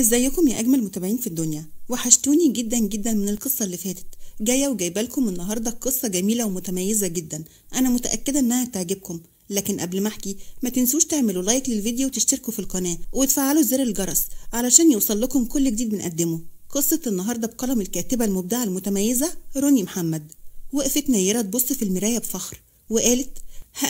ازيكم يا اجمل متابعين في الدنيا وحشتوني جدا جدا من القصه اللي فاتت جايه وجايبه لكم النهارده قصه جميله ومتميزه جدا انا متاكده انها تعجبكم لكن قبل ما احكي ما تنسوش تعملوا لايك للفيديو وتشتركوا في القناه وتفعلوا زر الجرس علشان يوصل لكم كل جديد بنقدمه قصه النهارده بقلم الكاتبه المبدعه المتميزه روني محمد وقفت نيره تبص في المرايه بفخر وقالت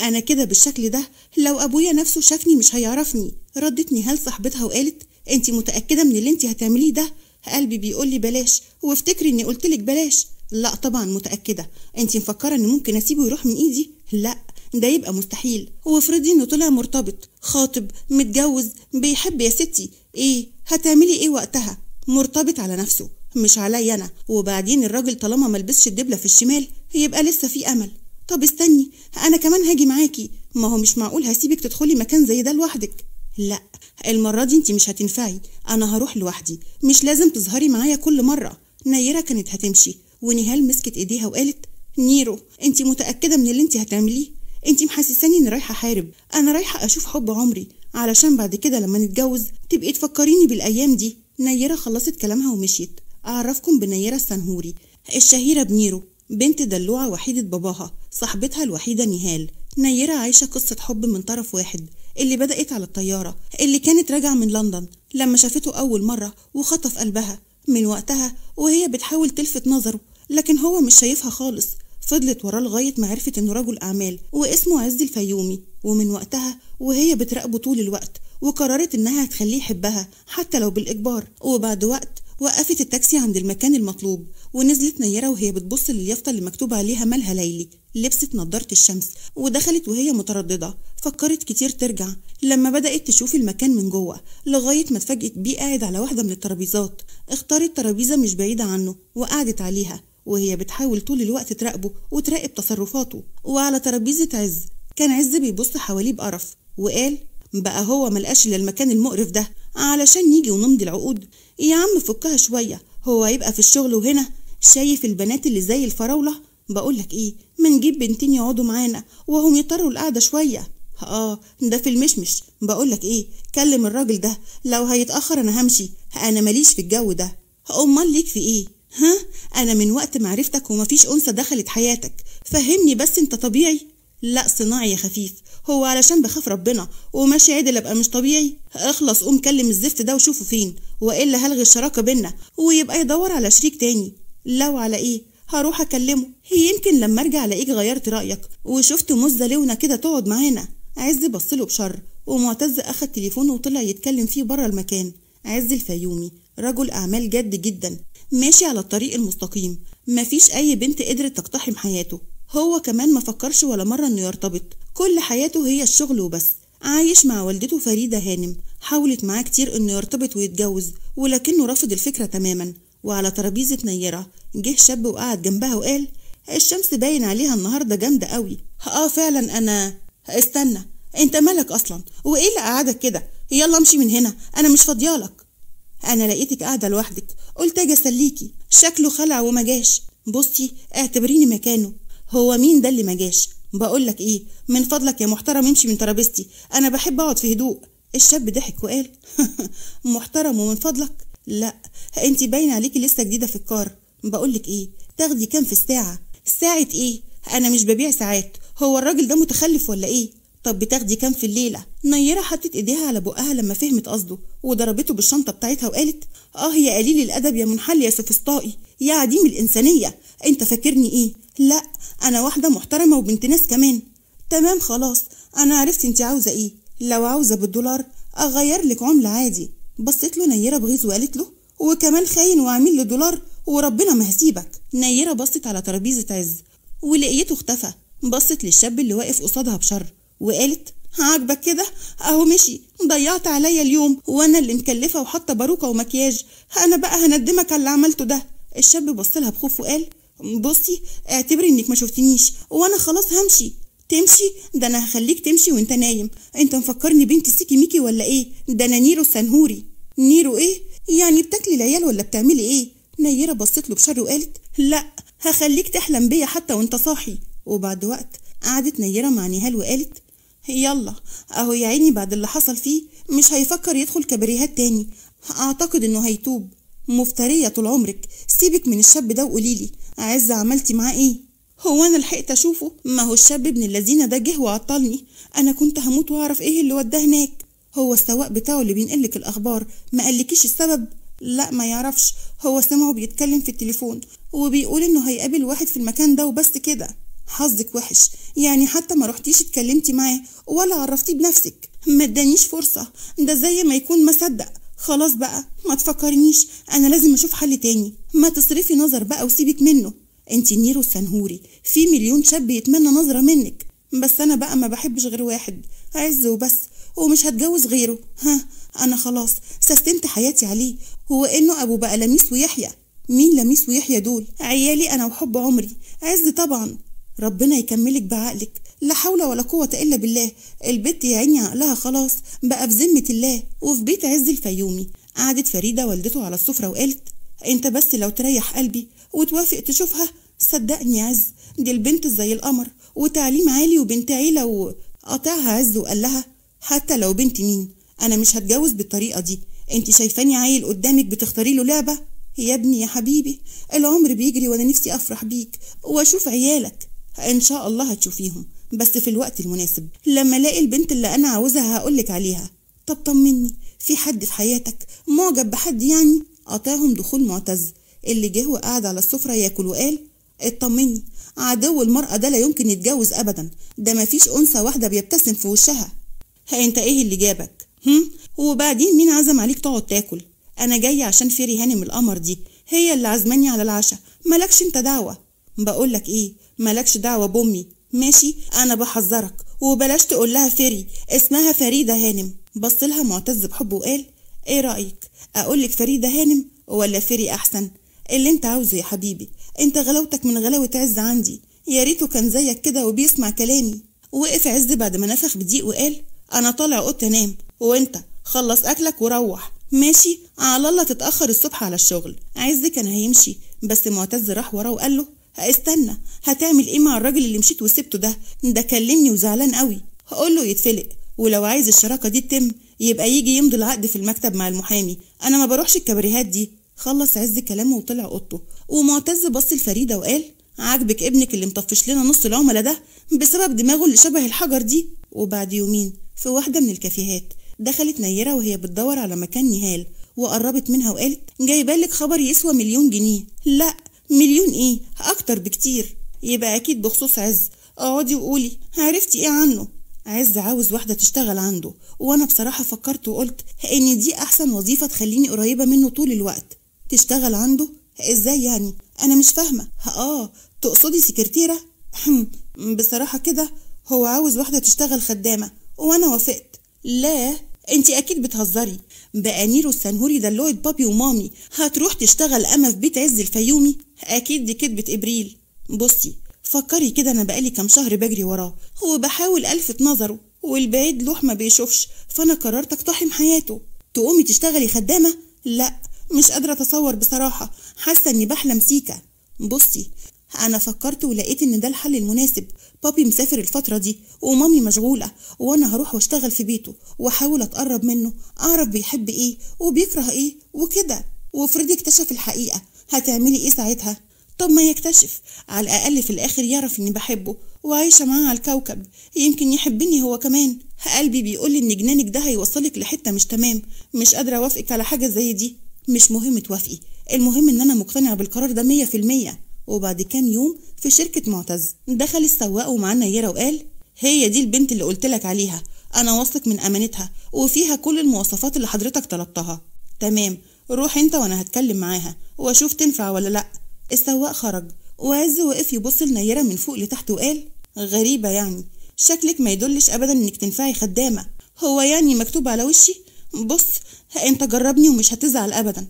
انا كده بالشكل ده لو ابويا نفسه شافني مش هيعرفني ردت نهال صاحبتها وقالت انت متاكده من اللي انت هتعمليه ده قلبي بيقول لي بلاش وافتكري اني قلت لك بلاش لا طبعا متاكده انت مفكره ان ممكن اسيبه يروح من ايدي لا ده يبقى مستحيل وافرضي انه طلع مرتبط خاطب متجوز بيحب يا ستي ايه هتعملي ايه وقتها مرتبط على نفسه مش عليا انا وبعدين الراجل طالما ملبسش الدبله في الشمال يبقى لسه في امل طب استني انا كمان هاجي معاكي ما هو مش معقول هسيبك تدخلي مكان زي ده لوحدك لا المرة دي انت مش هتنفعي انا هروح لوحدي مش لازم تظهري معايا كل مرة نيرة كانت هتمشي ونهال مسكت ايديها وقالت نيرو انت متأكدة من اللي انت هتعمليه انت محسساني اني رايحة احارب انا رايحة اشوف حب عمري علشان بعد كده لما نتجوز تبقي تفكريني بالايام دي نيرة خلصت كلامها ومشيت اعرفكم بنيرة السنهوري الشهيرة بنيرو بنت دلوعة وحيدة باباها صاحبتها الوحيدة نهال نيرة عايشة قصة حب من طرف واحد اللي بدأت على الطيارة اللي كانت راجعة من لندن لما شافته أول مرة وخطف قلبها من وقتها وهي بتحاول تلفت نظره لكن هو مش شايفها خالص فضلت وراه لغاية ما عرفت إنه رجل أعمال واسمه عز الفيومي ومن وقتها وهي بتراقبه طول الوقت وقررت إنها هتخليه يحبها حتى لو بالإجبار وبعد وقت وقفت التاكسي عند المكان المطلوب ونزلت نيرة وهي بتبص لليافطة اللي مكتوب عليها مالها ليلي لبست نضارة الشمس ودخلت وهي مترددة فكرت كتير ترجع لما بدأت تشوف المكان من جوه لغاية ما اتفاجئت بيه قاعد على واحدة من الترابيزات اختارت ترابيزة مش بعيدة عنه وقعدت عليها وهي بتحاول طول الوقت تراقبه وتراقب تصرفاته وعلى ترابيزة عز كان عز بيبص حواليه بقرف وقال بقى هو ملقاش إلا المكان المقرف ده علشان يجي ونمضي العقود يا عم فكها شوية هو هيبقى في الشغل وهنا شايف البنات اللي زي الفراولة بقولك ايه ما نجيب بنتين يقعدوا معانا وهم يطروا القعده شويه اه ده في المشمش بقولك ايه كلم الراجل ده لو هيتاخر انا همشي انا ماليش في الجو ده امال ليك في ايه ها انا من وقت معرفتك ومفيش انثى دخلت حياتك فهمني بس انت طبيعي لا صناعي يا خفيف هو علشان بخاف ربنا وماشي عدل ابقى مش طبيعي اخلص قوم كلم الزفت ده وشوفه فين والا هلغي الشراكه بينا ويبقى يدور على شريك تاني لو على ايه هروح أكلمه يمكن لما أرجع ألاقيك غيرت رأيك وشفت مزة لونة كده تقعد معانا عز بصله بشر ومعتز أخد تليفونه وطلع يتكلم فيه بره المكان عز الفيومي رجل أعمال جد جدا ماشي على الطريق المستقيم مفيش أي بنت قدرت تقتحم حياته هو كمان ما فكرش ولا مرة إنه يرتبط كل حياته هي الشغل وبس عايش مع والدته فريدة هانم حاولت معاه كتير إنه يرتبط ويتجوز ولكنه رفض الفكرة تماما وعلى ترابيزة نيرة جه شاب وقعد جنبها وقال إيه الشمس باين عليها النهاردة جامدة قوي اه فعلا انا استنى انت مالك اصلا وايه اللي قعدك كده يلا امشي من هنا انا مش فاضيالك انا لقيتك قاعدة لوحدك قلت اجي اسليكي شكله خلع وما جاش بصي اعتبريني مكانه هو مين ده اللي ما جاش بقول لك ايه من فضلك يا محترم امشي من ترابيزتي انا بحب اقعد في هدوء الشاب ضحك وقال محترم ومن فضلك لا انت باين عليكي لسه جديده في الكار بقولك ايه تاخدي كام في الساعه ساعه ايه انا مش ببيع ساعات هو الراجل ده متخلف ولا ايه طب بتاخدي كام في الليله نيره حطت ايديها على بقها لما فهمت قصده وضربته بالشنطه بتاعتها وقالت اه يا قليل الادب يا منحل يا سفسطائي يا عديم الانسانيه انت فاكرني ايه لا انا واحده محترمه وبنت ناس كمان تمام خلاص انا عرفت انت عاوزه ايه لو عاوزه بالدولار اغير لك عمله عادي بصت له نيرة بغيظ وقالت له هو كمان خاين له دولار وربنا ما هسيبك نيرة بصت على ترابيزة عز ولقيته اختفى بصت للشاب اللي واقف قصادها بشر وقالت عاجبك كده اهو مشي ضيعت عليا اليوم وانا اللي مكلفه وحاطه باروكه ومكياج انا بقى هندمك على اللي عملته ده الشاب بص لها بخوف وقال بصي اعتبري انك ما شفتنيش وانا خلاص همشي تمشي ده انا هخليك تمشي وانت نايم انت مفكرني بنت سيكي ميكي ولا ايه ده انا نيرو السنهوري نيرو ايه يعني بتاكلي العيال ولا بتعملي ايه نيره بصت له بشر وقالت لا هخليك تحلم بيا حتى وانت صاحي وبعد وقت قعدت نيره مع نهال وقالت يلا اهو يا عيني بعد اللي حصل فيه مش هيفكر يدخل كبريهات تاني اعتقد انه هيتوب مفتريه طول عمرك سيبك من الشاب ده وقوليلي عزة عملتي معاه ايه هو انا لحقت اشوفه ما هو الشاب ابن الذين ده جه وعطلني انا كنت هموت واعرف ايه اللي وداه هناك هو السواق بتاعه اللي بينقلك الاخبار ما قالكيش السبب لا ما يعرفش هو سمعه بيتكلم في التليفون وبيقول انه هيقابل واحد في المكان ده وبس كده حظك وحش يعني حتى ما رحتيش اتكلمتي معاه ولا عرفتيه بنفسك ما ادانيش فرصه ده زي ما يكون ما صدق خلاص بقى ما تفكرنيش انا لازم اشوف حل تاني ما تصرفي نظر بقى وسيبك منه انت نيرو السنهوري في مليون شاب يتمنى نظرة منك بس انا بقى ما بحبش غير واحد عز وبس ومش هتجوز غيره ها انا خلاص سستمت حياتي عليه هو انه ابو بقى لميس ويحيى مين لميس ويحيى دول عيالي انا وحب عمري عز طبعا ربنا يكملك بعقلك لا حول ولا قوة إلا بالله البت يا عيني عقلها خلاص بقى في ذمة الله وفي بيت عز الفيومي قعدت فريدة والدته على السفرة وقالت انت بس لو تريح قلبي وتوافق تشوفها صدقني يا عز دي البنت زي القمر وتعليم عالي وبنت عيلة وقطعها عز وقال لها حتى لو بنت مين أنا مش هتجوز بالطريقة دي أنت شايفاني عيل قدامك بتختاري له لعبة يا ابني يا حبيبي العمر بيجري وأنا نفسي أفرح بيك وأشوف عيالك إن شاء الله هتشوفيهم بس في الوقت المناسب لما الاقي البنت اللي أنا عاوزها هقولك عليها طب طمني في حد في حياتك معجب بحد يعني قطعهم دخول معتز اللي جه وقعد على السفرة ياكل وقال اطمني عدو المرأة ده لا يمكن يتجوز أبدا ده مفيش أنثى واحدة بيبتسم في وشها ها أنت إيه اللي جابك؟ هم؟ وبعدين مين عزم عليك تقعد تاكل؟ أنا جاية عشان فيري هانم القمر دي هي اللي عزماني على العشاء مالكش أنت دعوة بقولك إيه مالكش دعوة بأمي ماشي أنا بحذرك وبلاش تقول لها فيري اسمها فريدة هانم بص لها معتز بحب وقال إيه رأيك أقولك فريدة هانم ولا فيري أحسن؟ اللي انت عاوزه يا حبيبي انت غلاوتك من غلاوة عز عندي يا ريته كان زيك كده وبيسمع كلامي وقف عز بعد ما نفخ بضيق وقال انا طالع اوضتي انام وانت خلص اكلك وروح ماشي على الله تتاخر الصبح على الشغل عز كان هيمشي بس معتز راح وراه وقال له استنى هتعمل ايه مع الراجل اللي مشيت وسبته ده ده كلمني وزعلان قوي هقول له يتفلق ولو عايز الشراكه دي تتم يبقى يجي يمضي العقد في المكتب مع المحامي انا ما بروحش الكباريهات دي خلص عز كلامه وطلع اوضته ومعتز بص لفريده وقال عاجبك ابنك اللي مطفش لنا نص العملاء ده بسبب دماغه اللي شبه الحجر دي وبعد يومين في واحده من الكافيهات دخلت نيره وهي بتدور على مكان نهال وقربت منها وقالت لك خبر يسوى مليون جنيه لا مليون ايه اكتر بكتير يبقى اكيد بخصوص عز اقعدي وقولي عرفتي ايه عنه عز عاوز واحدة تشتغل عنده وأنا بصراحة فكرت وقلت إن دي أحسن وظيفة تخليني قريبة منه طول الوقت تشتغل عنده ازاي يعني انا مش فاهمه اه تقصدي سكرتيره بصراحه كده هو عاوز واحده تشتغل خدامه وانا وافقت لا انت اكيد بتهزري بقى نيرو السنهوري دلوقت بابي ومامي هتروح تشتغل اما في بيت عز الفيومي اكيد دي كدبه ابريل بصي فكري كده انا بقالي كام شهر بجري وراه وبحاول الفت نظره والبعيد لوح ما بيشوفش فانا قررت اقتحم حياته تقومي تشتغلي خدامه لا مش قادرة أتصور بصراحة حاسة إني بحلم سيكا بصي أنا فكرت ولقيت إن ده الحل المناسب بابي مسافر الفترة دي ومامي مشغولة وأنا هروح واشتغل في بيته وأحاول أتقرب منه أعرف بيحب إيه وبيكره إيه وكده وفريدي اكتشف الحقيقة هتعملي إيه ساعتها؟ طب ما يكتشف على الأقل في الآخر يعرف إني بحبه وعايشة معاه على الكوكب يمكن يحبني هو كمان قلبي بيقولي إن جنانك ده هيوصلك لحتة مش تمام مش قادرة أوافقك على حاجة زي دي مش مهم توافقي المهم ان انا مقتنعه بالقرار ده مية في المية وبعد كام يوم في شركه معتز دخل السواق ومعاه نيرة وقال هي دي البنت اللي قلتلك عليها انا واثق من امانتها وفيها كل المواصفات اللي حضرتك طلبتها تمام روح انت وانا هتكلم معاها واشوف تنفع ولا لا السواق خرج وعز وقف يبص لنيره من فوق لتحت وقال غريبه يعني شكلك ما يدلش ابدا انك تنفعي خدامه هو يعني مكتوب على وشي بص انت جربني ومش هتزعل ابدا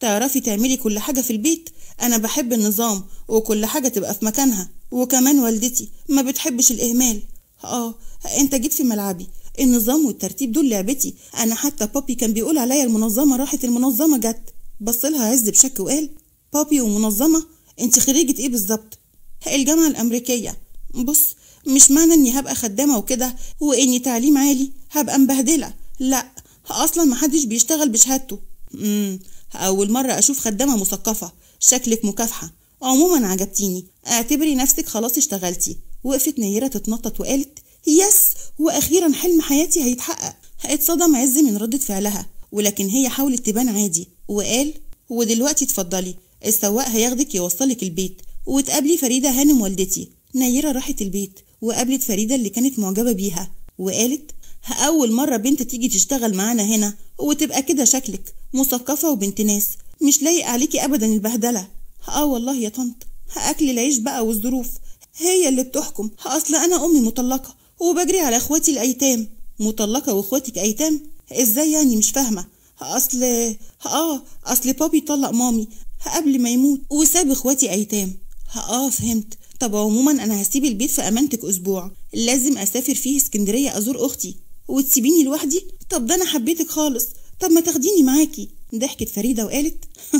تعرفي تعملي كل حاجة في البيت أنا بحب النظام وكل حاجة تبقى في مكانها وكمان والدتي ما بتحبش الإهمال آه أنت جيت في ملعبي النظام والترتيب دول لعبتي أنا حتى بابي كان بيقول عليا المنظمة راحت المنظمة جت بصلها عز بشك وقال بابي ومنظمة أنت خريجة إيه بالظبط الجامعة الأمريكية بص مش معنى إني هبقى خدامة وكده وإني تعليم عالي هبقى مبهدلة لأ اصلا محدش بيشتغل بشهادته امم اول مره اشوف خدامه مثقفه شكلك مكافحه عموما عجبتيني اعتبري نفسك خلاص اشتغلتي وقفت نيره تتنطط وقالت يس واخيرا حلم حياتي هيتحقق اتصدم عز من ردة فعلها ولكن هي حاولت تبان عادي وقال ودلوقتي اتفضلي السواق هياخدك يوصلك البيت وتقابلي فريدة هانم والدتي نيرة راحت البيت وقابلت فريدة اللي كانت معجبة بيها وقالت أول مرة بنت تيجي تشتغل معانا هنا وتبقى كده شكلك مثقفة وبنت ناس مش لايق عليكي أبدا البهدلة آه والله يا طنط أكل العيش بقى والظروف هي اللي بتحكم أصل أنا أمي مطلقة وبجري على إخواتي الأيتام مطلقة وإخواتك أيتام إزاي يعني مش فاهمة أصل آه أصل بابي طلق مامي قبل ما يموت وساب إخواتي أيتام آه فهمت طب عموما أنا هسيب البيت في أمانتك أسبوع لازم أسافر فيه اسكندرية أزور أختي وتسيبيني لوحدي طب ده انا حبيتك خالص طب ما تاخديني معاكي ضحكت فريدة وقالت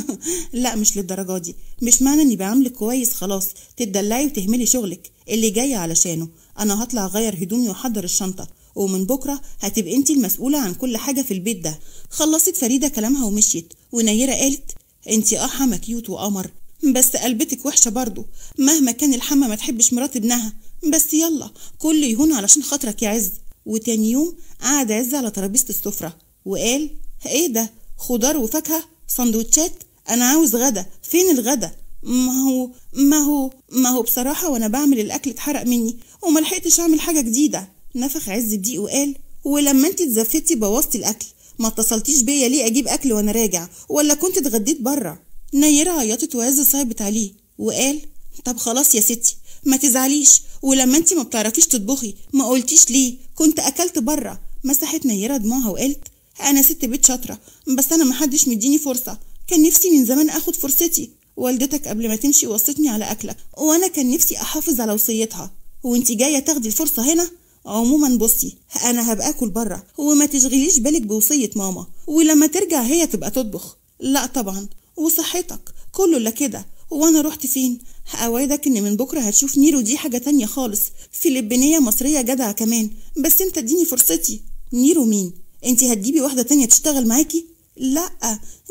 لا مش للدرجة دي مش معنى اني بعاملك كويس خلاص تتدلعي وتهملي شغلك اللي جاي علشانه انا هطلع اغير هدومي واحضر الشنطة ومن بكرة هتبقي انت المسؤولة عن كل حاجة في البيت ده خلصت فريدة كلامها ومشيت ونيرة قالت انت اه حما كيوت وقمر بس قلبتك وحشة برضه مهما كان الحما ما تحبش مرات ابنها بس يلا كل يهون علشان خاطرك يا عز وتاني يوم قعد عز على ترابيزة السفرة وقال ايه ده خضار وفاكهة سندوتشات انا عاوز غدا فين الغدا ما هو ما هو ما هو بصراحة وانا بعمل الاكل اتحرق مني وملحقتش اعمل حاجة جديدة نفخ عز بضيق وقال ولما انت اتزفتي بوظتي الاكل ما اتصلتيش بيا ليه اجيب اكل وانا راجع ولا كنت اتغديت بره نيرة عيطت وعز صعبت عليه وقال طب خلاص يا ستي ما تزعليش ولما انت ما بتعرفيش تطبخي ما قلتيش ليه كنت اكلت بره مسحت نيره دموعها وقالت انا ست بيت شاطره بس انا محدش مديني فرصه كان نفسي من زمان اخد فرصتي والدتك قبل ما تمشي وصتني على اكلك وانا كان نفسي احافظ على وصيتها وانت جايه تاخدي الفرصه هنا عموما بصي انا هبقى اكل بره وما تشغليش بالك بوصيه ماما ولما ترجع هي تبقى تطبخ لا طبعا وصحتك كله لا كده وانا رحت فين اوعدك ان من بكره هتشوف نيرو دي حاجه تانية خالص فلبينيه مصريه جدعه كمان بس انت اديني فرصتي نيرو مين انت هتجيبي واحده تانية تشتغل معاكي لا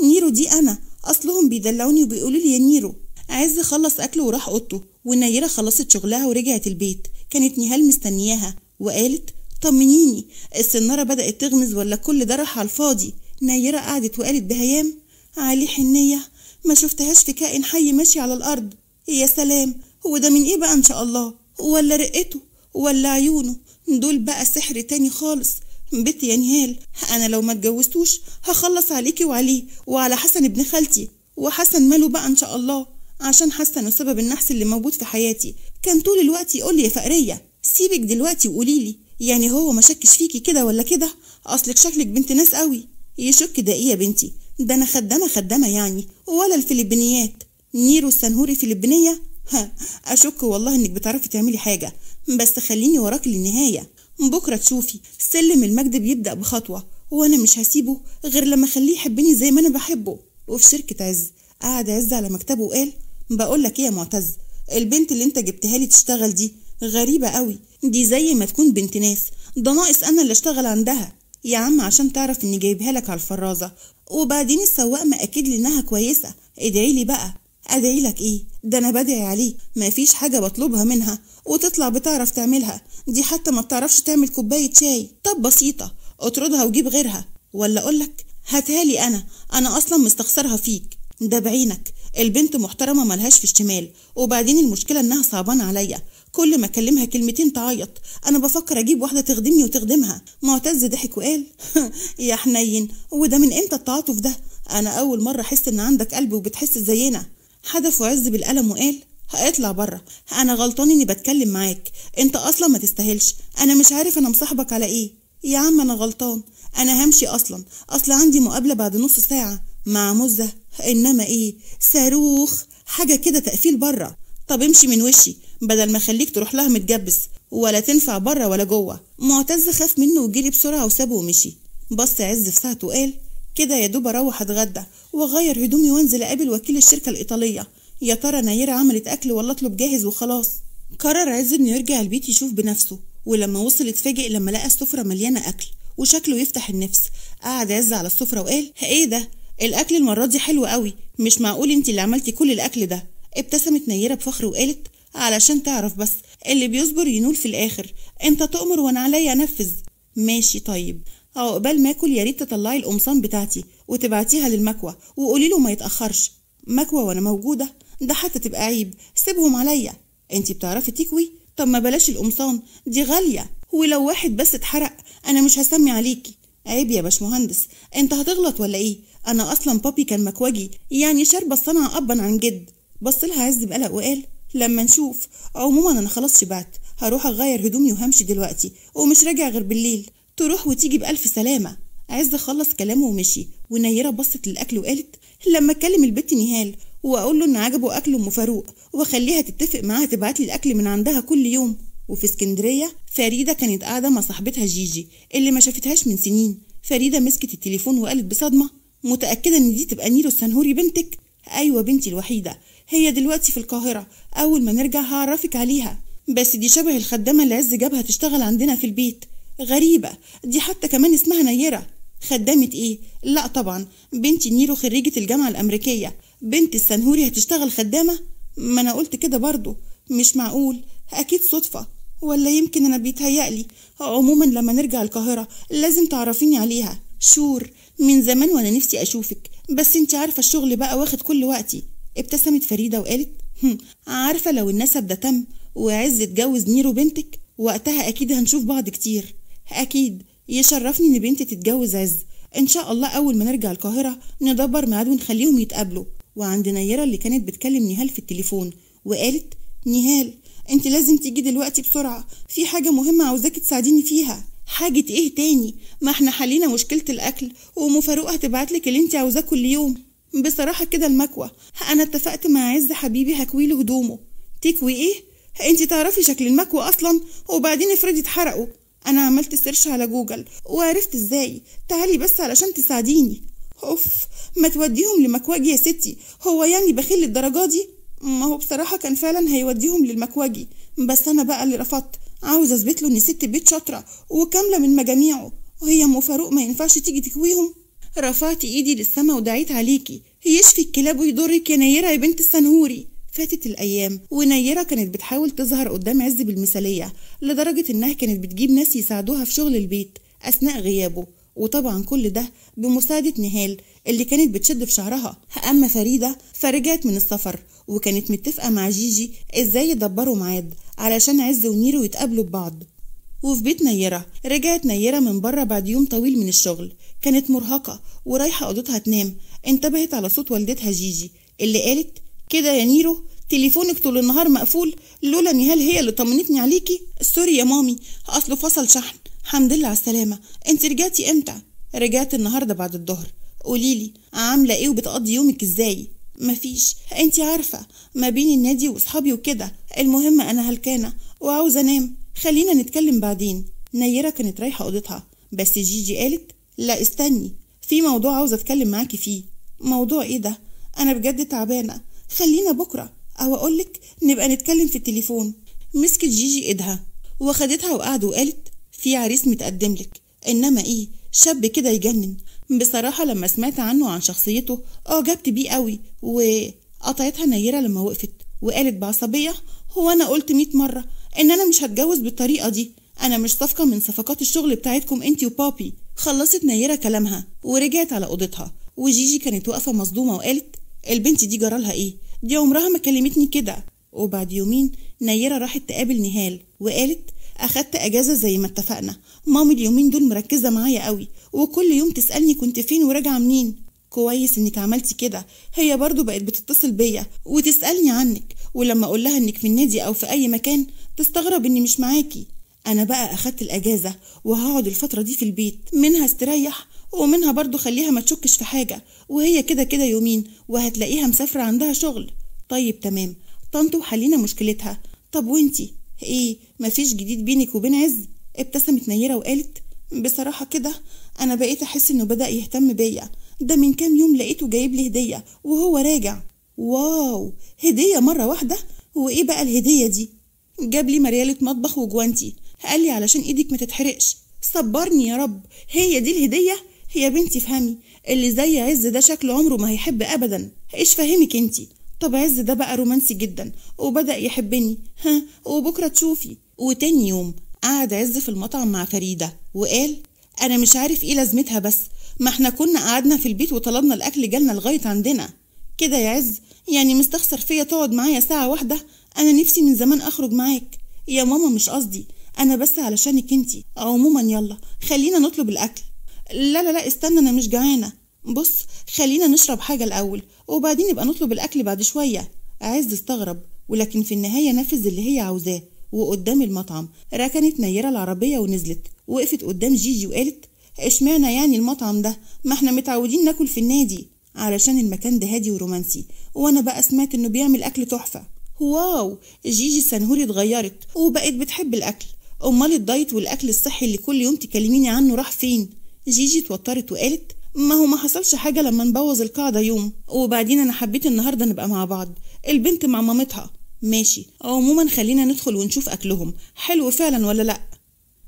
نيرو دي انا اصلهم بيدلعوني وبيقولوا لي يا نيرو عز خلص اكله وراح اوضته ونيره خلصت شغلها ورجعت البيت كانت نهال مستنياها وقالت طمنيني السناره بدات تغمز ولا كل ده راح على الفاضي نيره قعدت وقالت بهيام علي حنيه ما شفتهاش في كائن حي ماشي على الأرض يا سلام هو ده من إيه بقى إن شاء الله ولا رقته ولا عيونه دول بقى سحر تاني خالص بت يا يعني نهال أنا لو ما اتجوزتوش هخلص عليكي وعليه وعلى حسن ابن خالتي وحسن ماله بقى إن شاء الله عشان حسن سبب النحس اللي موجود في حياتي كان طول الوقت يقول لي يا فقرية سيبك دلوقتي وقولي لي يعني هو ما شكش فيكي كده ولا كده أصلك شكلك بنت ناس قوي يشك ده إيه يا بنتي ده أنا خدامة خدامة يعني ولا الفلبينيات نيرو السنهوري فلبينية ها أشك والله إنك بتعرفي تعملي حاجة بس خليني وراك للنهاية بكرة تشوفي سلم المجد بيبدأ بخطوة وأنا مش هسيبه غير لما أخليه يحبني زي ما أنا بحبه وفي شركة عز قعد عز على مكتبه وقال بقول لك إيه يا معتز البنت اللي أنت جبتها لي تشتغل دي غريبة قوي دي زي ما تكون بنت ناس ده ناقص أنا اللي أشتغل عندها يا عم عشان تعرف إني جايبها لك على الفرازة وبعدين السواق ما لي إنها كويسة ادعي لي بقى ادعي لك ايه ده انا بدعي عليك مفيش حاجه بطلبها منها وتطلع بتعرف تعملها دي حتى ما بتعرفش تعمل كوبايه شاي طب بسيطه اطردها وجيب غيرها ولا اقولك هاتهالي انا انا اصلا مستخسرها فيك ده بعينك البنت محترمه ملهاش في الشمال وبعدين المشكله انها صعبانه عليا كل ما اكلمها كلمتين تعيط انا بفكر اجيب واحده تخدمني وتخدمها معتز ضحك وقال يا حنين هو ده من امتى التعاطف ده انا اول مره احس ان عندك قلب وبتحس زينا حدف وعز بالقلم وقال اطلع بره انا غلطان اني بتكلم معاك انت اصلا ما تستاهلش انا مش عارف انا مصاحبك على ايه يا عم انا غلطان انا همشي اصلا اصل عندي مقابله بعد نص ساعه مع مزه انما ايه صاروخ حاجه كده تقفيل بره طب امشي من وشي بدل ما اخليك تروح لها متجبس ولا تنفع بره ولا جوه معتز خاف منه وجري بسرعه وسابه ومشي بص عز في ساعته وقال كده يا دوب اروح اتغدى واغير هدومي وانزل اقابل وكيل الشركه الايطاليه يا ترى نيره عملت اكل ولا اطلب جاهز وخلاص قرر عز انه يرجع البيت يشوف بنفسه ولما وصل اتفاجئ لما لقى السفره مليانه اكل وشكله يفتح النفس قعد عز على السفره وقال ايه ده الاكل المره دي حلو قوي مش معقول انت اللي عملتي كل الاكل ده ابتسمت نيره بفخر وقالت علشان تعرف بس اللي بيصبر ينول في الآخر أنت تؤمر وأنا عليا أنفذ ماشي طيب عقبال أه، ما اكل يا ريت تطلعي القمصان بتاعتي وتبعتيها للمكوى وقولي له ما يتاخرش مكوى وانا موجوده ده حتى تبقى عيب سيبهم عليا أنت بتعرفي تكوي طب ما بلاش القمصان دي غاليه ولو واحد بس اتحرق انا مش هسمي عليكي عيب يا باشمهندس انت هتغلط ولا ايه انا اصلا بابي كان مكواجي يعني شاربه الصنعه ابا عن جد بص لها عز بقلق وقال لما نشوف عموما انا خلاص شبعت هروح اغير هدومي وهمشي دلوقتي ومش راجع غير بالليل تروح وتيجي بألف سلامة عز خلص كلامه ومشي ونيرة بصت للأكل وقالت لما أكلم البت نهال وأقول له إن عجبه أكل أم فاروق وأخليها تتفق معاها تبعت لي الأكل من عندها كل يوم وفي اسكندرية فريدة كانت قاعدة مع صاحبتها جيجي اللي ما شافتهاش من سنين فريدة مسكت التليفون وقالت بصدمة متأكدة إن دي تبقى نيرو السنهوري بنتك أيوة بنتي الوحيدة هي دلوقتي في القاهرة أول ما نرجع هعرفك عليها بس دي شبه الخدامة اللي عز جابها تشتغل عندنا في البيت غريبة دي حتى كمان اسمها نيرة خدامة ايه؟ لا طبعا بنتي نيرو خريجة الجامعة الأمريكية بنت السنهوري هتشتغل خدامة؟ ما أنا قلت كده برضه مش معقول أكيد صدفة ولا يمكن أنا بيتهيألي عموما لما نرجع القاهرة لازم تعرفيني عليها شور من زمان وأنا نفسي أشوفك بس أنت عارفة الشغل بقى واخد كل وقتي ابتسمت فريدة وقالت عارفة لو النسب ده تم وعز اتجوز نيرو بنتك وقتها أكيد هنشوف بعض كتير أكيد يشرفني إن بنتي تتجوز عز إن شاء الله أول ما نرجع القاهرة ندبر ميعاد ونخليهم يتقابلوا وعند نيرة اللي كانت بتكلم نهال في التليفون وقالت نهال انت لازم تيجي دلوقتي بسرعة في حاجة مهمة عاوزاكي تساعديني فيها حاجة ايه تاني ما احنا حلينا مشكلة الاكل وام فاروق هتبعتلك اللي انت عاوزاه كل يوم بصراحة كده المكوة أنا اتفقت مع عز حبيبي هكوي له هدومه تكوي إيه؟ أنت تعرفي شكل المكوة أصلا وبعدين افرضي اتحرقوا أنا عملت سيرش على جوجل وعرفت إزاي تعالي بس علشان تساعديني أوف ما توديهم لمكواجي يا ستي هو يعني بخيل للدرجة دي ما هو بصراحة كان فعلا هيوديهم للمكواجي بس أنا بقى اللي رفضت عاوزة أثبت له إن ست بيت شاطرة وكاملة من مجاميعه وهي أم فاروق ما ينفعش تيجي تكويهم رفعت إيدي للسما ودعيت عليكي يشفي الكلاب ويضرك يا نيرة يا بنت السنهوري فاتت الأيام ونيرة كانت بتحاول تظهر قدام عز بالمثالية لدرجة إنها كانت بتجيب ناس يساعدوها في شغل البيت أثناء غيابه وطبعا كل ده بمساعدة نهال اللي كانت بتشد في شعرها أما فريدة فرجعت من السفر وكانت متفقة مع جيجي إزاي يدبروا ميعاد علشان عز ونيرو يتقابلوا ببعض وفي بيت نيرة رجعت نيرة من بره بعد يوم طويل من الشغل كانت مرهقة ورايحة أوضتها تنام انتبهت على صوت والدتها جيجي اللي قالت كده يا نيرو تليفونك طول النهار مقفول لولا نهال هي اللي طمنتني عليكي سوري يا مامي اصله فصل شحن حمد لله على السلامة انت رجعتي امتى رجعت النهاردة بعد الظهر قوليلي عاملة ايه وبتقضي يومك ازاي مفيش انت عارفة ما بين النادي واصحابي وكده المهم انا هلكانة وعاوزة انام خلينا نتكلم بعدين نيرة كانت رايحة أوضتها بس جيجي قالت لا استني في موضوع عاوزة أتكلم معاكي فيه موضوع إيه ده؟ أنا بجد تعبانة خلينا بكرة أو أقولك نبقى نتكلم في التليفون مسكت جيجي إيدها وخدتها وقعدت وقالت في عريس متقدم لك إنما إيه شاب كده يجنن بصراحة لما سمعت عنه عن شخصيته أعجبت آه، بيه قوي وقطعتها نيرة لما وقفت وقالت بعصبية هو أنا قلت 100 مرة ان انا مش هتجوز بالطريقه دي انا مش صفقه من صفقات الشغل بتاعتكم انتي وبابي خلصت نيره كلامها ورجعت على اوضتها وجيجي كانت واقفه مصدومه وقالت البنت دي جرالها ايه دي عمرها ما كلمتني كده وبعد يومين نيره راحت تقابل نهال وقالت اخدت اجازه زي ما اتفقنا مامي اليومين دول مركزه معايا قوي وكل يوم تسالني كنت فين وراجعه منين كويس انك عملتي كده هي برضو بقت بتتصل بيا وتسالني عنك ولما أقول لها إنك في النادي أو في أي مكان تستغرب إني مش معاكي أنا بقى أخدت الأجازة وهقعد الفترة دي في البيت منها استريح ومنها برضو خليها ما تشكش في حاجة وهي كده كده يومين وهتلاقيها مسافرة عندها شغل طيب تمام طنط وحلينا مشكلتها طب وانتي ايه مفيش جديد بينك وبين عز ابتسمت نيرة وقالت بصراحة كده أنا بقيت أحس إنه بدأ يهتم بيا ده من كام يوم لقيته جايب لي هدية وهو راجع واو هدية مرة واحدة وإيه بقى الهدية دي؟ جاب لي مريالة مطبخ وجوانتي قال لي علشان إيدك ما تتحرقش صبرني يا رب هي دي الهدية يا بنتي فهمي اللي زي عز ده شكل عمره ما هيحب أبدا إيش فاهمك أنتي طب عز ده بقى رومانسي جدا وبدأ يحبني ها وبكرة تشوفي وتاني يوم قعد عز في المطعم مع فريدة وقال أنا مش عارف إيه لازمتها بس ما احنا كنا قعدنا في البيت وطلبنا الأكل جالنا لغاية عندنا كده يا عز يعني مستخسر فيا تقعد معايا ساعة واحدة أنا نفسي من زمان أخرج معاك يا ماما مش قصدي أنا بس علشانك انتي عموما يلا خلينا نطلب الأكل لا لا لا استنى أنا مش جعانة بص خلينا نشرب حاجة الأول وبعدين نبقى نطلب الأكل بعد شوية عز استغرب ولكن في النهاية نفذ اللي هي عاوزاه وقدام المطعم ركنت نيرة العربية ونزلت وقفت قدام جيجي وقالت اشمعنى يعني المطعم ده ما احنا متعودين ناكل في النادي علشان المكان ده هادي ورومانسي وانا بقى سمعت انه بيعمل اكل تحفه واو جيجي السنهوري اتغيرت وبقت بتحب الاكل امال الدايت والاكل الصحي اللي كل يوم تكلميني عنه راح فين جيجي اتوترت وقالت ما هو ما حصلش حاجه لما نبوظ القاعده يوم وبعدين انا حبيت النهارده نبقى مع بعض البنت مع مامتها ماشي عموما خلينا ندخل ونشوف اكلهم حلو فعلا ولا لا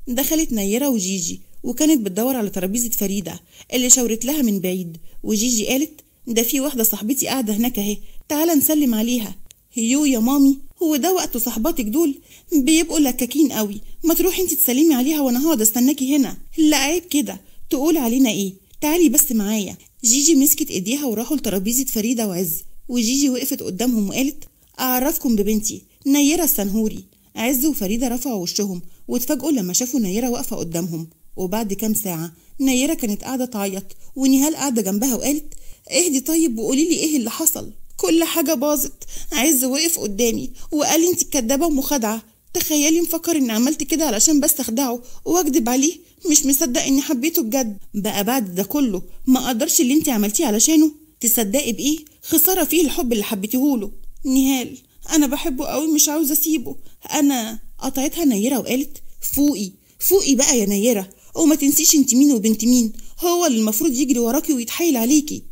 دخلت نيره وجيجي وكانت بتدور على ترابيزة فريدة اللي شاورت لها من بعيد وجيجي قالت ده في واحدة صاحبتي قاعدة هناك أهي تعالى نسلم عليها يو يا مامي هو ده وقت صاحباتك دول بيبقوا لكاكين قوي ما تروحي انت تسلمي عليها وانا هقعد استناكي هنا لا عيب كده تقول علينا ايه تعالي بس معايا جيجي مسكت ايديها وراحوا لترابيزة فريدة وعز وجيجي وقفت قدامهم وقالت اعرفكم ببنتي نيرة السنهوري عز وفريدة رفعوا وشهم واتفاجئوا لما شافوا نيرة واقفة قدامهم وبعد كام ساعة نيرة كانت قاعدة تعيط ونهال قاعدة جنبها وقالت اهدي طيب وقولي لي ايه اللي حصل كل حاجة باظت عز وقف قدامي وقال لي انت كدابة ومخادعة تخيلي مفكر اني عملت كده علشان بس اخدعه واكدب عليه مش مصدق اني حبيته بجد بقى بعد ده كله ما اقدرش اللي انت عملتيه علشانه تصدقي بايه خساره فيه الحب اللي حبيتهوله نهال انا بحبه قوي مش عاوزه اسيبه انا قطعتها نيره وقالت فوقي فوقي بقى يا نيره وما تنسيش انت مين وبنت مين هو اللي المفروض يجري وراكي ويتحايل عليكي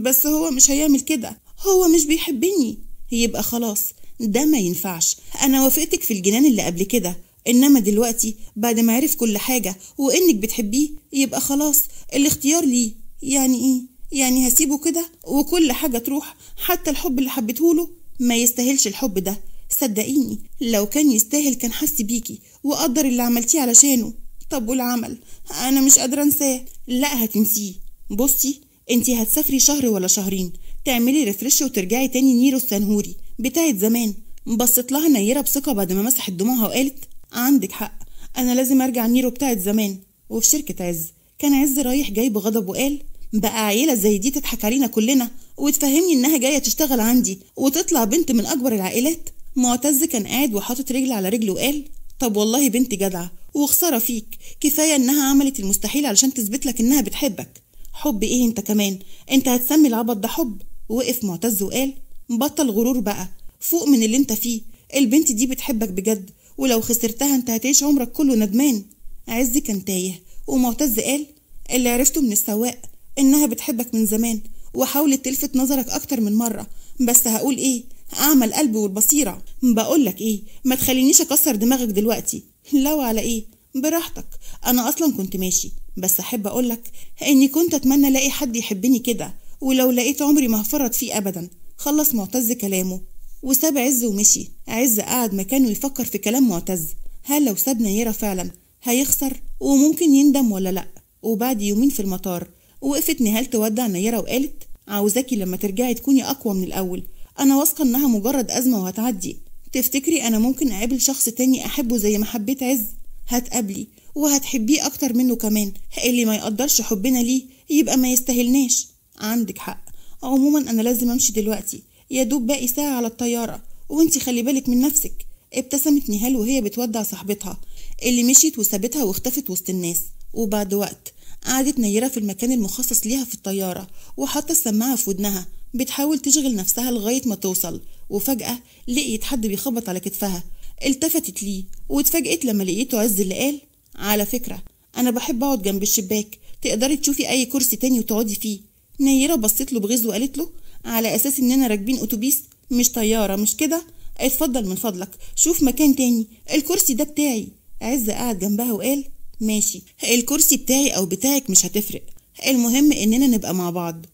بس هو مش هيعمل كده هو مش بيحبني يبقى خلاص ده ما ينفعش انا وافقتك في الجنان اللي قبل كده انما دلوقتي بعد ما عرف كل حاجه وانك بتحبيه يبقى خلاص الاختيار ليه يعني ايه يعني هسيبه كده وكل حاجه تروح حتى الحب اللي حبيتهوله ما يستاهلش الحب ده صدقيني لو كان يستاهل كان حس بيكي وقدر اللي عملتيه علشانه طب والعمل انا مش قادره انساه لا هتنسيه بصي انتي هتسافري شهر ولا شهرين تعملي ريفرش وترجعي تاني نيرو السنهوري بتاعت زمان بصت لها نيره بثقه بعد ما مسحت دموعها وقالت عندك حق انا لازم ارجع نيرو بتاعت زمان وفي شركه عز كان عز رايح جاي بغضب وقال بقى عيله زي دي تضحك علينا كلنا وتفهمني انها جايه تشتغل عندي وتطلع بنت من اكبر العائلات معتز كان قاعد وحاطط رجل على رجل وقال طب والله بنت جدعه وخسارة فيك كفاية إنها عملت المستحيل علشان تثبت لك إنها بتحبك حب إيه أنت كمان أنت هتسمي العبط ده حب وقف معتز وقال بطل غرور بقى فوق من اللي أنت فيه البنت دي بتحبك بجد ولو خسرتها أنت هتعيش عمرك كله ندمان عز كان تايه ومعتز قال اللي عرفته من السواق إنها بتحبك من زمان وحاولت تلفت نظرك أكتر من مرة بس هقول إيه أعمى القلب والبصيرة بقولك إيه ما تخلينيش أكسر دماغك دلوقتي لو على ايه براحتك انا اصلا كنت ماشي بس احب اقولك اني كنت اتمنى الاقي حد يحبني كده ولو لقيت عمري ما هفرط فيه ابدا خلص معتز كلامه وساب عز ومشي عز قعد مكانه يفكر في كلام معتز هل لو ساب نيرة فعلا هيخسر وممكن يندم ولا لأ وبعد يومين في المطار وقفت نهال تودع نيرة وقالت عاوزاكي لما ترجعي تكوني أقوى من الأول أنا واثقة إنها مجرد أزمة وهتعدي تفتكري أنا ممكن أقابل شخص تاني أحبه زي ما حبيت عز؟ هتقابلي وهتحبيه أكتر منه كمان اللي ما يقدرش حبنا ليه يبقى ما يستاهلناش عندك حق عموما أنا لازم أمشي دلوقتي يا دوب باقي ساعة على الطيارة وانتي خلي بالك من نفسك ابتسمت نهال وهي بتودع صاحبتها اللي مشيت وسابتها واختفت وسط الناس وبعد وقت قعدت نيرة في المكان المخصص ليها في الطيارة وحاطة السماعة في ودنها بتحاول تشغل نفسها لغاية ما توصل وفجأة لقيت حد بيخبط على كتفها التفتت ليه واتفاجئت لما لقيته عز اللي قال على فكرة أنا بحب أقعد جنب الشباك تقدري تشوفي أي كرسي تاني وتقعدي فيه نيرة بصيت له بغيظ وقالت له على أساس إننا راكبين أتوبيس مش طيارة مش كده اتفضل من فضلك شوف مكان تاني الكرسي ده بتاعي عز قعد جنبها وقال ماشي الكرسي بتاعي أو بتاعك مش هتفرق المهم اننا نبقى مع بعض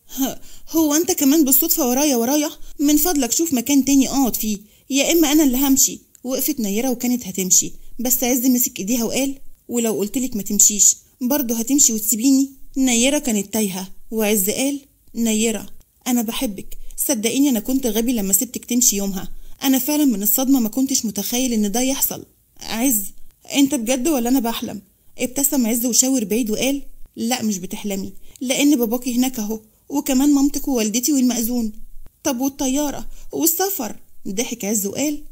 هو انت كمان بالصدفة ورايا ورايا من فضلك شوف مكان تاني اقعد فيه يا اما انا اللي همشي وقفت نيرة وكانت هتمشي بس عز مسك ايديها وقال ولو قلتلك ما تمشيش برضه هتمشي وتسيبيني نيرة كانت تايهة وعز قال نيرة أنا بحبك صدقيني أنا كنت غبي لما سبتك تمشي يومها أنا فعلا من الصدمة ما كنتش متخيل إن ده يحصل عز أنت بجد ولا أنا بحلم ابتسم عز وشاور بعيد وقال لا مش بتحلمي لأن باباكي هناك أهو وكمان مامتك ووالدتي والمأذون طب والطيارة والسفر ضحك عز وقال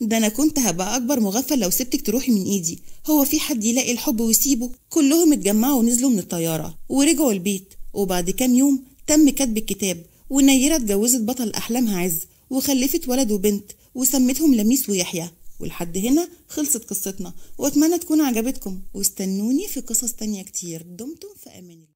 ده أنا كنت هبقى أكبر مغفل لو سبتك تروحي من إيدي هو في حد يلاقي الحب ويسيبه كلهم اتجمعوا ونزلوا من الطيارة ورجعوا البيت وبعد كام يوم تم كتب الكتاب ونيرة اتجوزت بطل أحلامها عز وخلفت ولد وبنت وسمتهم لميس ويحيى ولحد هنا خلصت قصتنا واتمنى تكون عجبتكم واستنوني في قصص تانية كتير دمتم في امان الله